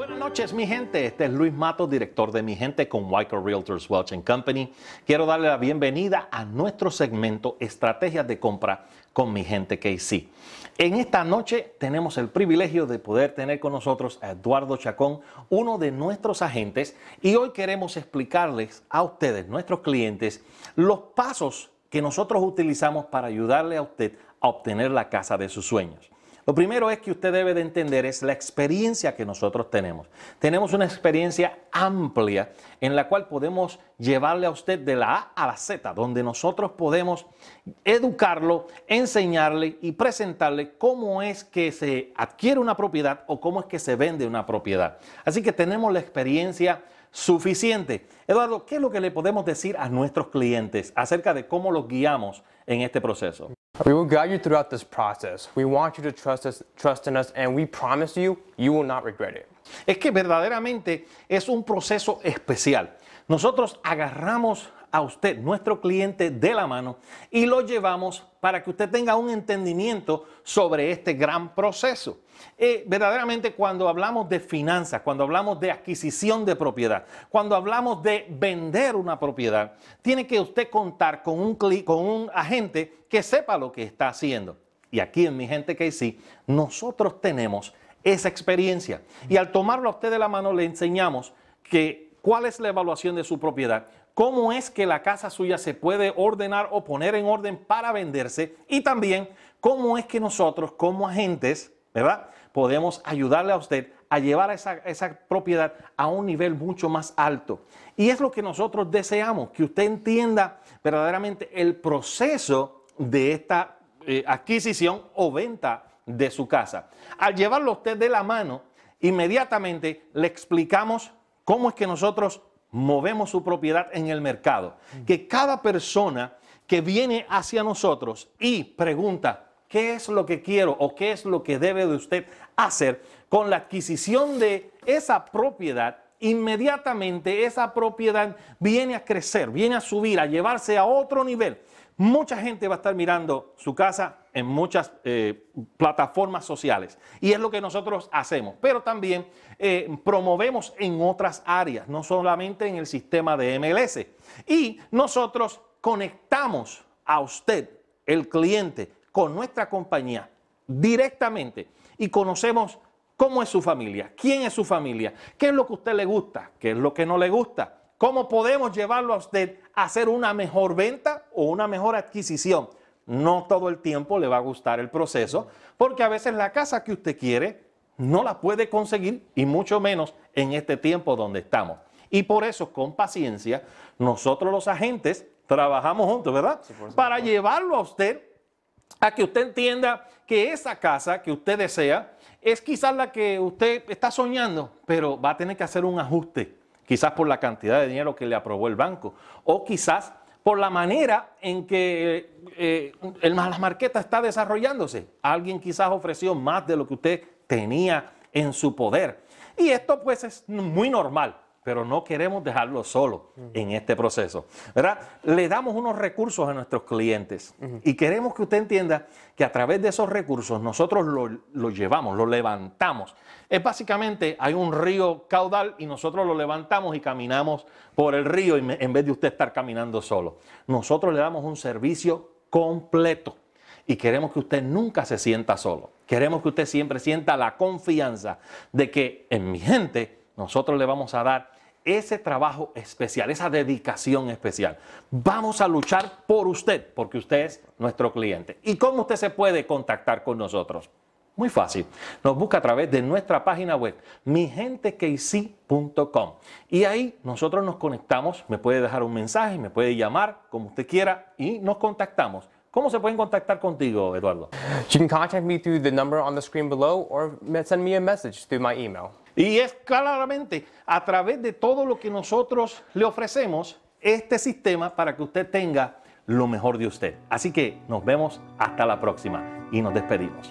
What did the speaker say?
Buenas noches, mi gente. Este es Luis Matos, director de Mi Gente con Wyco Realtors Welch Company. Quiero darle la bienvenida a nuestro segmento Estrategias de Compra con Mi Gente KC. En esta noche tenemos el privilegio de poder tener con nosotros a Eduardo Chacón, uno de nuestros agentes, y hoy queremos explicarles a ustedes, nuestros clientes, los pasos que nosotros utilizamos para ayudarle a usted a obtener la casa de sus sueños. Lo primero es que usted debe de entender es la experiencia que nosotros tenemos. Tenemos una experiencia amplia en la cual podemos llevarle a usted de la A a la Z, donde nosotros podemos educarlo, enseñarle y presentarle cómo es que se adquiere una propiedad o cómo es que se vende una propiedad. Así que tenemos la experiencia suficiente. Eduardo, ¿qué es lo que le podemos decir a nuestros clientes acerca de cómo los guiamos en este proceso? We will guide you throughout this process. We want you to trust us, trust in us, and we promise you, you will not regret it. Es que verdaderamente es un proceso especial. Nosotros agarramos a usted, nuestro cliente, de la mano y lo llevamos para que usted tenga un entendimiento sobre este gran proceso. Eh, verdaderamente cuando hablamos de finanzas, cuando hablamos de adquisición de propiedad, cuando hablamos de vender una propiedad, tiene que usted contar con un, con un agente que sepa lo que está haciendo. Y aquí en mi gente KC, nosotros tenemos esa experiencia. Y al tomarlo a usted de la mano le enseñamos que cuál es la evaluación de su propiedad, cómo es que la casa suya se puede ordenar o poner en orden para venderse y también cómo es que nosotros como agentes, ¿verdad? Podemos ayudarle a usted a llevar esa, esa propiedad a un nivel mucho más alto. Y es lo que nosotros deseamos, que usted entienda verdaderamente el proceso de esta eh, adquisición o venta de su casa. Al llevarlo usted de la mano, inmediatamente le explicamos cómo es que nosotros movemos su propiedad en el mercado. Mm. Que cada persona que viene hacia nosotros y pregunta, ¿qué es lo que quiero o qué es lo que debe de usted hacer con la adquisición de esa propiedad? Inmediatamente esa propiedad viene a crecer, viene a subir, a llevarse a otro nivel. Mucha gente va a estar mirando su casa en muchas eh, plataformas sociales y es lo que nosotros hacemos, pero también eh, promovemos en otras áreas, no solamente en el sistema de MLS. Y nosotros conectamos a usted, el cliente, con nuestra compañía directamente y conocemos cómo es su familia, quién es su familia, qué es lo que a usted le gusta, qué es lo que no le gusta ¿Cómo podemos llevarlo a usted a hacer una mejor venta o una mejor adquisición? No todo el tiempo le va a gustar el proceso, porque a veces la casa que usted quiere no la puede conseguir y mucho menos en este tiempo donde estamos. Y por eso, con paciencia, nosotros los agentes trabajamos juntos, ¿verdad? Para llevarlo a usted a que usted entienda que esa casa que usted desea es quizás la que usted está soñando, pero va a tener que hacer un ajuste quizás por la cantidad de dinero que le aprobó el banco, o quizás por la manera en que eh, el, la marqueta está desarrollándose. Alguien quizás ofreció más de lo que usted tenía en su poder. Y esto pues es muy normal pero no queremos dejarlo solo en este proceso. ¿verdad? Le damos unos recursos a nuestros clientes y queremos que usted entienda que a través de esos recursos nosotros lo, llevamos, lo levantamos. Es básicamente, hay un río caudal y nosotros lo levantamos y caminamos por el río en vez de usted estar caminando solo. Nosotros le damos un servicio completo y queremos que usted nunca se sienta solo. Queremos que usted siempre sienta la confianza de que en mi gente nosotros le vamos a dar ese trabajo especial, esa dedicación especial. Vamos a luchar por usted, porque usted es nuestro cliente. ¿Y cómo usted se puede contactar con nosotros? Muy fácil. Nos busca a través de nuestra página web, migentekc.com. Y ahí nosotros nos conectamos, me puede dejar un mensaje, me puede llamar, como usted quiera, y nos contactamos. ¿Cómo se pueden contactar contigo, Eduardo? You can contact me through the number on the screen below or send me a message through my email. Y es claramente a través de todo lo que nosotros le ofrecemos este sistema para que usted tenga lo mejor de usted. Así que nos vemos hasta la próxima y nos despedimos.